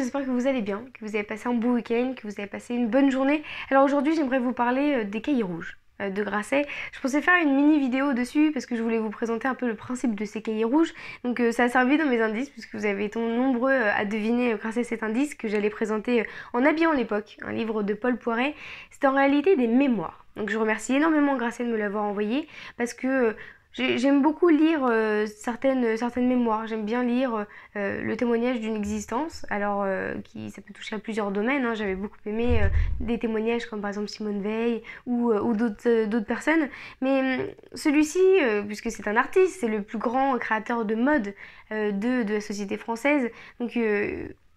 j'espère que vous allez bien, que vous avez passé un beau week-end, que vous avez passé une bonne journée. Alors aujourd'hui j'aimerais vous parler euh, des cahiers rouges euh, de Grasset. Je pensais faire une mini vidéo dessus parce que je voulais vous présenter un peu le principe de ces cahiers rouges. Donc euh, ça a servi dans mes indices puisque vous avez été nombreux à deviner grâce à cet indice que j'allais présenter en habillant l'époque, un livre de Paul Poiret. C'est en réalité des mémoires. Donc je remercie énormément Grasset de me l'avoir envoyé parce que J'aime beaucoup lire euh, certaines, certaines mémoires, j'aime bien lire euh, le témoignage d'une existence, alors euh, qui, ça peut toucher à plusieurs domaines, hein. j'avais beaucoup aimé des témoignages comme par exemple Simone Veil ou, ou d'autres personnes, mais hum, celui-ci, puisque c'est un artiste, c'est le plus grand créateur de mode de, de, la société française, donc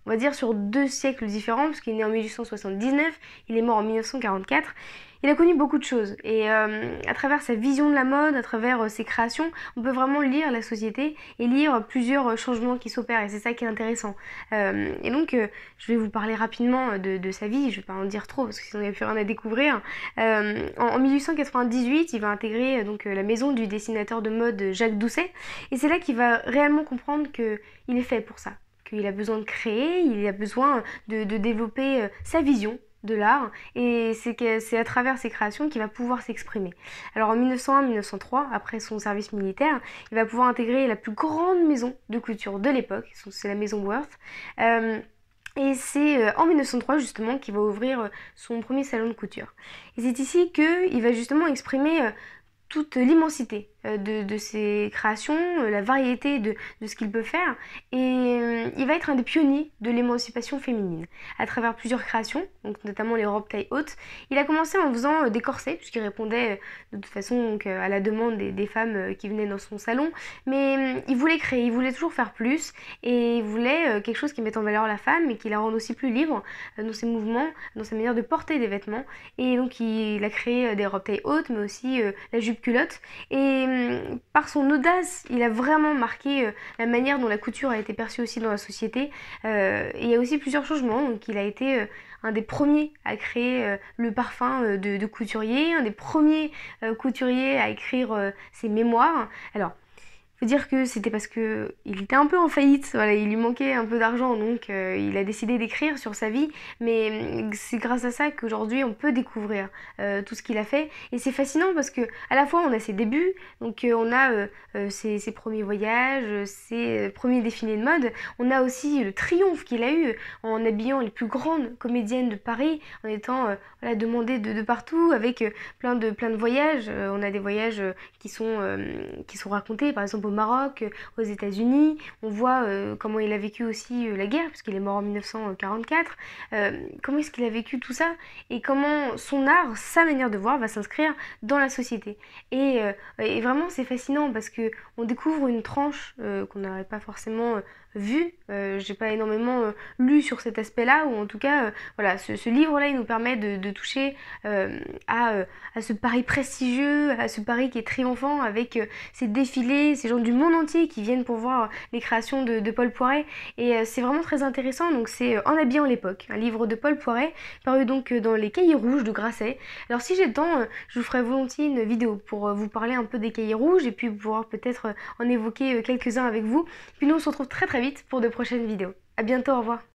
on va dire, sur deux siècles différents, parce qu'il est né en 1879, il est mort en 1944. Il a connu beaucoup de choses et euh, à travers sa vision de la mode, à travers euh, ses créations, on peut vraiment lire la société et lire plusieurs euh, changements qui s'opèrent et c'est ça qui est intéressant. Euh, et donc je vais vous parler rapidement de, sa vie, je vais pas en dire trop parce que sinon il n'y a plus rien à découvrir. En, en, 1898, il va intégrer donc la maison du dessinateur de mode Jacques Doucet et c'est là qu'il va réellement comprendre qu'il est fait pour ça, il a besoin de créer, il a besoin de, développer euh, sa vision de l'art et c'est à travers ses créations qu'il va pouvoir s'exprimer. Alors en 1901-1903, après son service militaire, il va pouvoir intégrer la plus grande maison de couture de l'époque, c'est la maison Worth. Euh, et c'est euh, en 1903 justement qu'il va ouvrir son premier salon de couture. Et c'est ici qu'il va justement exprimer toute l'immensité euh, de, ses créations, euh, la variété de, ce qu'il peut faire. Et euh, il va être un des pionniers de l'émancipation féminine à travers plusieurs créations, donc notamment les robes taille haute. Il a commencé en faisant des corsets, puisqu'il répondait de toute façon à la demande des, femmes qui venaient dans son salon. Mais il voulait créer, il voulait toujours faire plus et il voulait quelque chose qui mette en valeur la femme et qui la rende aussi plus libre dans ses mouvements, dans sa manière de porter des vêtements. Et donc il, il a créé des robes taille haute, mais aussi la jupe culotte. Et par son audace, il a vraiment marqué euh, la manière dont la couture a été perçue aussi dans la société. Euh, il y a aussi plusieurs changements. Donc, il a été euh, un des premiers à créer le parfum de, de, couturier, un des premiers couturiers à écrire ses mémoires. Alors, dire que c'était parce que il était un peu en faillite, voilà, il lui manquait un peu d'argent, donc euh, il a décidé d'écrire sur sa vie. Mais mm, c'est grâce à ça qu'aujourd'hui on peut découvrir euh, tout ce qu'il a fait. Et c'est fascinant parce que à la fois on a ses débuts, donc euh, on a ses, premiers voyages, ses premiers défilés de mode, on a aussi le triomphe qu'il a eu en habillant les plus grandes comédiennes de Paris, en étant voilà, demandé de, de, partout, avec plein de plein de voyages. on a des voyages qui sont qui sont racontés, par exemple au Maroc, euh, aux États-Unis. On voit euh, comment il a vécu aussi euh, la guerre, puisqu'il est mort en 1944. comment est-ce qu'il a vécu tout ça et comment son art, sa manière de voir, va s'inscrire dans la société. Et, vraiment, c'est fascinant parce que on découvre une tranche qu'on n'aurait pas forcément vue. J'ai pas énormément lu sur cet aspect-là, ou en tout cas, voilà, ce, livre-là, il nous permet de, toucher à, ce pari prestigieux, à ce Paris qui est triomphant avec ses défilés, ces gens du monde entier qui viennent pour voir les créations de, Paul Poiret. Et euh, c'est vraiment très intéressant. Donc c'est euh, En habillant l'époque, un livre de Paul Poiret, paru donc euh, dans les cahiers rouges de Grasset. Alors si j'ai le temps, je vous ferai volontiers une vidéo pour vous parler un peu des cahiers rouges et puis pouvoir peut-être en évoquer quelques-uns avec vous. Puis nous on se retrouve très très vite pour de prochaines vidéos. à bientôt, au revoir